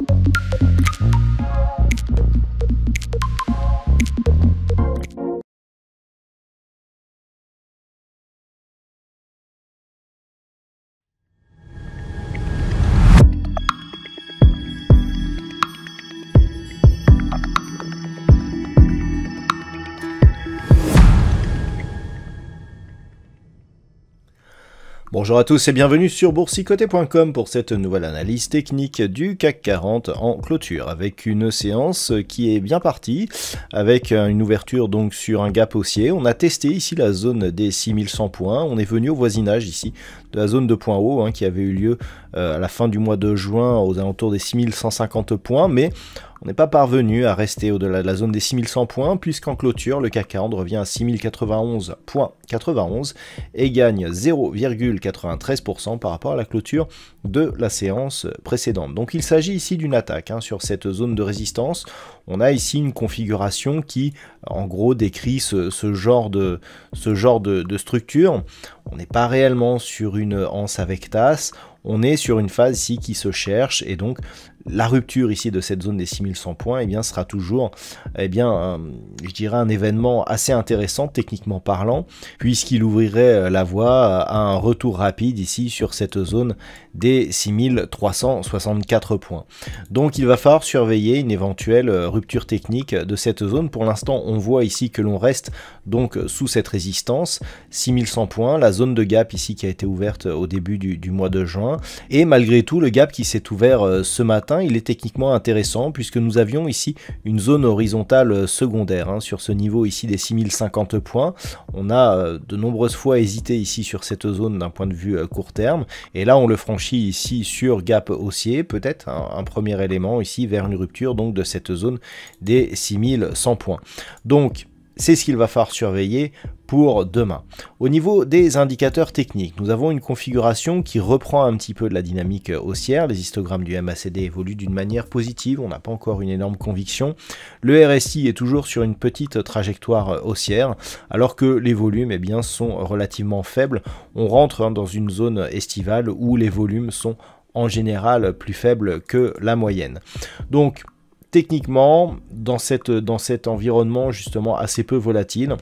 you Bonjour à tous et bienvenue sur boursicoté.com pour cette nouvelle analyse technique du CAC 40 en clôture avec une séance qui est bien partie avec une ouverture donc sur un gap haussier. On a testé ici la zone des 6100 points, on est venu au voisinage ici de la zone de point haut hein, qui avait eu lieu euh, à la fin du mois de juin aux alentours des 6150 points mais on n'est pas parvenu à rester au-delà de la zone des 6100 points, puisqu'en clôture, le CAC 40 revient à 6091.91 et gagne 0,93% par rapport à la clôture de la séance précédente. Donc il s'agit ici d'une attaque hein, sur cette zone de résistance. On a ici une configuration qui, en gros, décrit ce, genre, de, ce genre de, de structure. On n'est pas réellement sur une anse avec tasse on est sur une phase ici qui se cherche et donc la rupture ici de cette zone des 6100 points et eh bien, sera toujours, eh bien, un, je dirais, un événement assez intéressant techniquement parlant, puisqu'il ouvrirait la voie à un retour rapide ici sur cette zone des 6364 points. Donc il va falloir surveiller une éventuelle rupture technique de cette zone. Pour l'instant, on voit ici que l'on reste donc sous cette résistance, 6100 points, la zone de gap ici qui a été ouverte au début du mois de juin, et malgré tout le gap qui s'est ouvert euh, ce matin il est techniquement intéressant puisque nous avions ici une zone horizontale euh, secondaire. Hein, sur ce niveau ici des 6050 points, on a euh, de nombreuses fois hésité ici sur cette zone d'un point de vue euh, court terme. Et là, on le franchit ici sur gap haussier, peut-être hein, un premier élément ici vers une rupture donc de cette zone des 6100 points. Donc, c'est ce qu'il va falloir surveiller demain. Au niveau des indicateurs techniques, nous avons une configuration qui reprend un petit peu de la dynamique haussière. Les histogrammes du MACD évoluent d'une manière positive, on n'a pas encore une énorme conviction. Le RSI est toujours sur une petite trajectoire haussière, alors que les volumes et eh bien, sont relativement faibles. On rentre hein, dans une zone estivale où les volumes sont en général plus faibles que la moyenne. Donc techniquement, dans, cette, dans cet environnement justement assez peu volatile,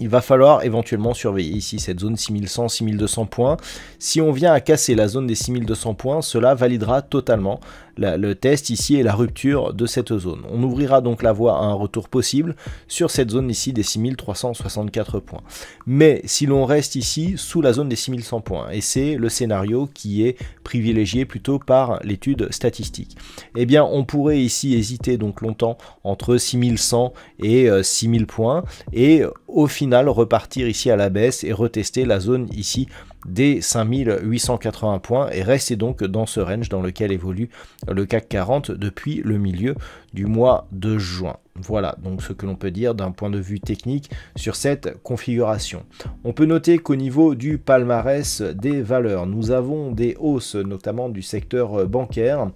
il va falloir éventuellement surveiller ici cette zone 6100, 6200 points. Si on vient à casser la zone des 6200 points, cela validera totalement le test ici et la rupture de cette zone. On ouvrira donc la voie à un retour possible sur cette zone ici des 6364 points. Mais si l'on reste ici sous la zone des 6100 points, et c'est le scénario qui est privilégié plutôt par l'étude statistique, eh bien on pourrait ici hésiter donc longtemps entre 6100 et 6000 euh, points et au final repartir ici à la baisse et retester la zone ici des 5880 points et rester donc dans ce range dans lequel évolue le CAC 40 depuis le milieu du mois de juin. Voilà donc ce que l'on peut dire d'un point de vue technique sur cette configuration. On peut noter qu'au niveau du palmarès des valeurs, nous avons des hausses notamment du secteur bancaire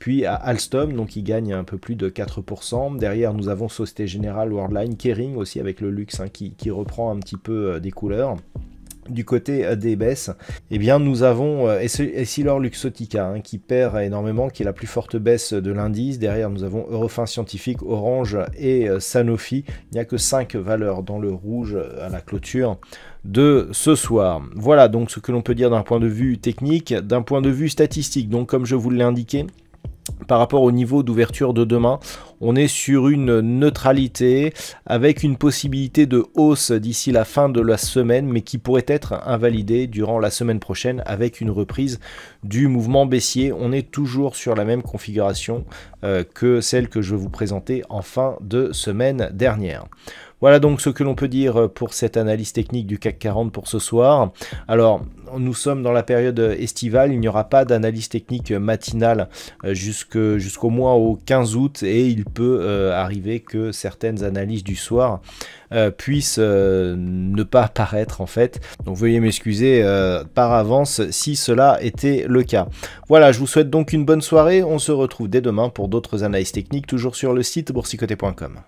puis à Alstom, donc il gagne un peu plus de 4%. Derrière, nous avons Société Générale, Worldline, Kering aussi avec le luxe hein, qui, reprend un petit peu euh, des couleurs du côté euh, des baisses, eh bien nous avons euh, Essilor Luxotica hein, qui perd énormément, qui est la plus forte baisse de l'indice. Derrière nous avons Eurofin Scientifique, Orange et Sanofi. Il n'y a que 5 valeurs dans le rouge à la clôture de ce soir. Voilà donc ce que l'on peut dire d'un point de vue technique, d'un point de vue statistique. Donc comme je vous l'ai indiqué, par rapport au niveau d'ouverture de demain, on est sur une neutralité avec une possibilité de hausse d'ici la fin de la semaine, mais qui pourrait être invalidée durant la semaine prochaine avec une reprise du mouvement baissier. On est toujours sur la même configuration euh, que celle que je vous présentais en fin de semaine dernière. Voilà donc ce que l'on peut dire euh, pour cette analyse technique du CAC 40 pour ce soir. Alors, nous sommes dans la période euh, estivale, il n'y aura pas d'analyse technique euh, matinale jusqu'au mois au 15 août et il peut arriver que certaines analyses du soir puissent ne pas apparaître en fait. Donc veuillez m'excuser par avance si cela était le cas. Voilà, je vous souhaite donc une bonne soirée, on se retrouve dès demain pour d'autres analyses techniques toujours sur le site boursicoté.com.